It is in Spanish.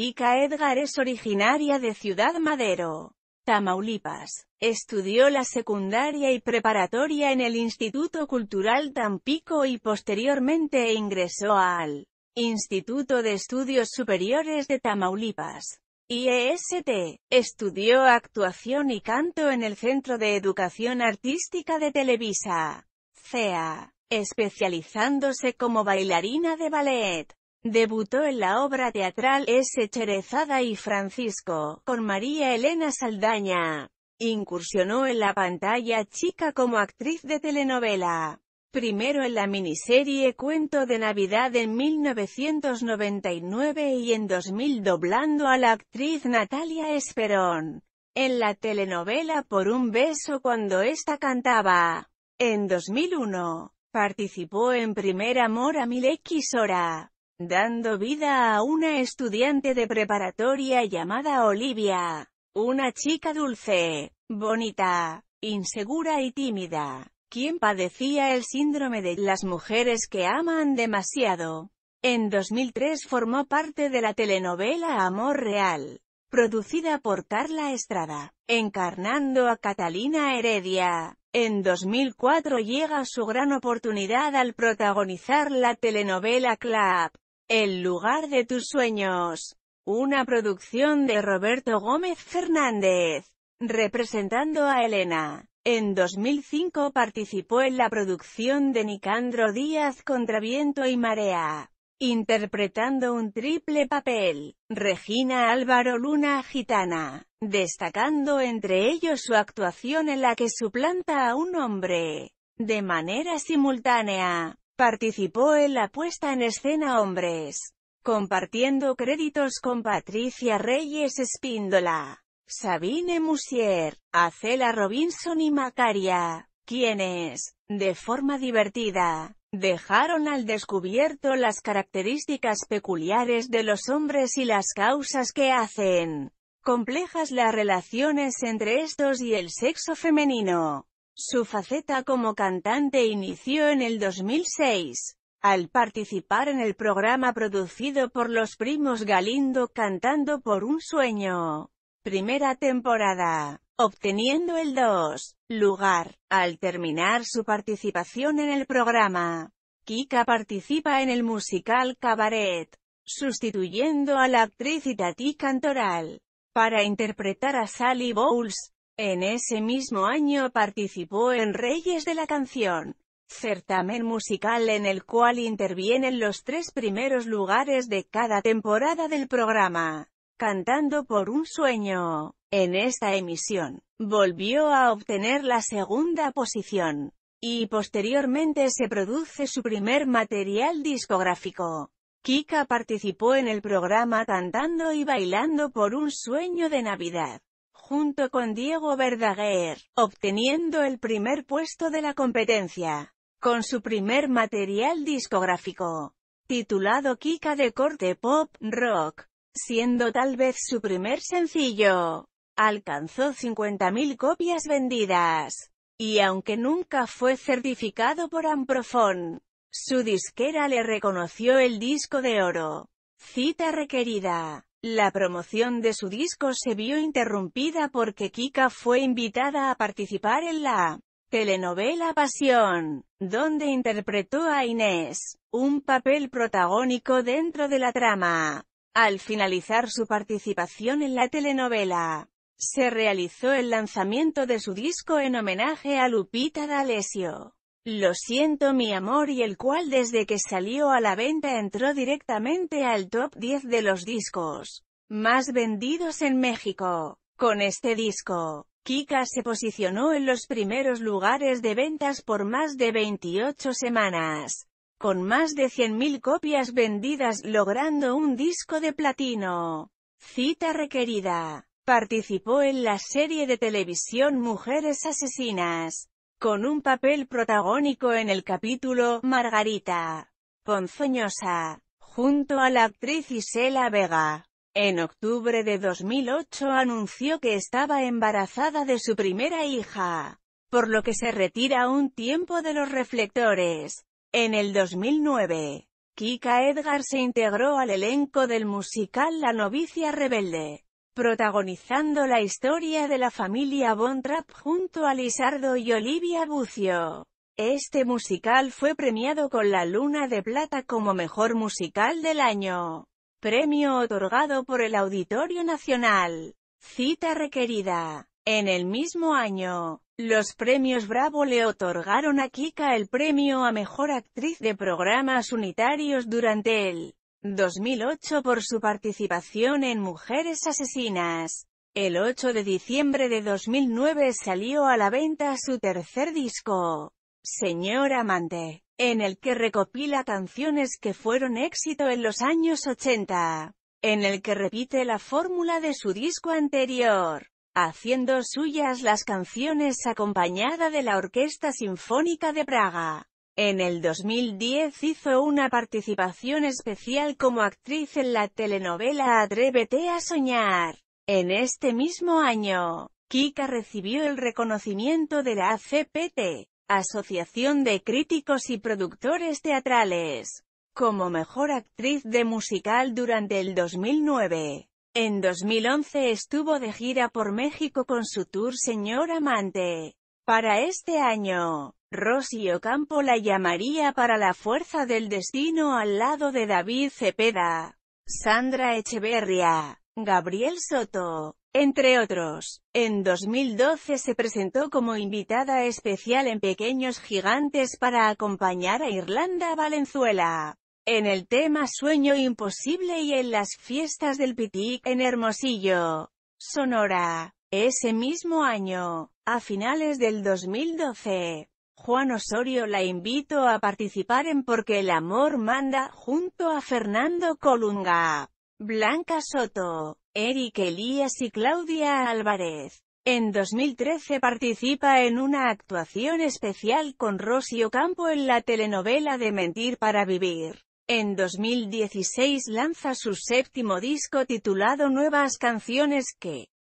Chica Edgar es originaria de Ciudad Madero, Tamaulipas. Estudió la secundaria y preparatoria en el Instituto Cultural Tampico y posteriormente ingresó al Instituto de Estudios Superiores de Tamaulipas. IEST. Estudió actuación y canto en el Centro de Educación Artística de Televisa. CEA. Especializándose como bailarina de ballet. Debutó en la obra teatral S. Cherezada y Francisco, con María Elena Saldaña. Incursionó en la pantalla chica como actriz de telenovela. Primero en la miniserie Cuento de Navidad en 1999 y en 2000 doblando a la actriz Natalia Esperón. En la telenovela Por un beso cuando ésta cantaba. En 2001, participó en Primer Amor a Mil X Hora dando vida a una estudiante de preparatoria llamada Olivia. Una chica dulce, bonita, insegura y tímida, quien padecía el síndrome de las mujeres que aman demasiado. En 2003 formó parte de la telenovela Amor Real, producida por Carla Estrada, encarnando a Catalina Heredia. En 2004 llega su gran oportunidad al protagonizar la telenovela Clap, el lugar de tus sueños. Una producción de Roberto Gómez Fernández. Representando a Elena. En 2005 participó en la producción de Nicandro Díaz Contraviento y marea. Interpretando un triple papel, Regina Álvaro Luna Gitana, destacando entre ellos su actuación en la que suplanta a un hombre, de manera simultánea. Participó en la puesta en escena Hombres, compartiendo créditos con Patricia Reyes Espíndola, Sabine Musier, Acela Robinson y Macaria, quienes, de forma divertida, dejaron al descubierto las características peculiares de los hombres y las causas que hacen complejas las relaciones entre estos y el sexo femenino. Su faceta como cantante inició en el 2006, al participar en el programa producido por los primos Galindo Cantando por un sueño. Primera temporada obteniendo el 2 lugar. Al terminar su participación en el programa, Kika participa en el musical Cabaret, sustituyendo a la actriz Itati Cantoral, para interpretar a Sally Bowles, en ese mismo año participó en Reyes de la Canción, certamen musical en el cual intervienen los tres primeros lugares de cada temporada del programa, cantando por un sueño. En esta emisión, volvió a obtener la segunda posición, y posteriormente se produce su primer material discográfico. Kika participó en el programa cantando y bailando por un sueño de Navidad junto con Diego Verdaguer, obteniendo el primer puesto de la competencia, con su primer material discográfico, titulado Kika de corte pop rock, siendo tal vez su primer sencillo. Alcanzó 50.000 copias vendidas, y aunque nunca fue certificado por Amprofon, su disquera le reconoció el disco de oro. Cita requerida. La promoción de su disco se vio interrumpida porque Kika fue invitada a participar en la telenovela Pasión, donde interpretó a Inés, un papel protagónico dentro de la trama. Al finalizar su participación en la telenovela, se realizó el lanzamiento de su disco en homenaje a Lupita D'Alessio. Lo siento mi amor y el cual desde que salió a la venta entró directamente al top 10 de los discos más vendidos en México. Con este disco, Kika se posicionó en los primeros lugares de ventas por más de 28 semanas, con más de 100.000 copias vendidas logrando un disco de platino. Cita requerida. Participó en la serie de televisión Mujeres Asesinas, con un papel protagónico en el capítulo Margarita Ponzoñosa, junto a la actriz Isela Vega. En octubre de 2008 anunció que estaba embarazada de su primera hija, por lo que se retira un tiempo de los reflectores. En el 2009, Kika Edgar se integró al elenco del musical La novicia rebelde protagonizando la historia de la familia Bontrap junto a Lizardo y Olivia Bucio. Este musical fue premiado con la Luna de Plata como Mejor Musical del Año. Premio otorgado por el Auditorio Nacional. Cita requerida. En el mismo año, los premios Bravo le otorgaron a Kika el premio a Mejor Actriz de Programas Unitarios durante el 2008 por su participación en Mujeres Asesinas. El 8 de diciembre de 2009 salió a la venta su tercer disco, Señor Amante, en el que recopila canciones que fueron éxito en los años 80, en el que repite la fórmula de su disco anterior, haciendo suyas las canciones acompañada de la Orquesta Sinfónica de Praga. En el 2010 hizo una participación especial como actriz en la telenovela Atrévete a soñar. En este mismo año, Kika recibió el reconocimiento de la ACPT, Asociación de Críticos y Productores Teatrales, como mejor actriz de musical durante el 2009. En 2011 estuvo de gira por México con su tour Señor Amante. Para este año, Rosy Ocampo la llamaría para la fuerza del destino al lado de David Cepeda, Sandra Echeverria, Gabriel Soto, entre otros. En 2012 se presentó como invitada especial en Pequeños Gigantes para acompañar a Irlanda Valenzuela. En el tema Sueño Imposible y en las fiestas del Pitic en Hermosillo, Sonora. Ese mismo año, a finales del 2012, Juan Osorio la invitó a participar en Porque el amor manda, junto a Fernando Colunga, Blanca Soto, Eric Elías y Claudia Álvarez. En 2013 participa en una actuación especial con Rocío Campo en la telenovela de Mentir para Vivir. En 2016 lanza su séptimo disco titulado Nuevas Canciones que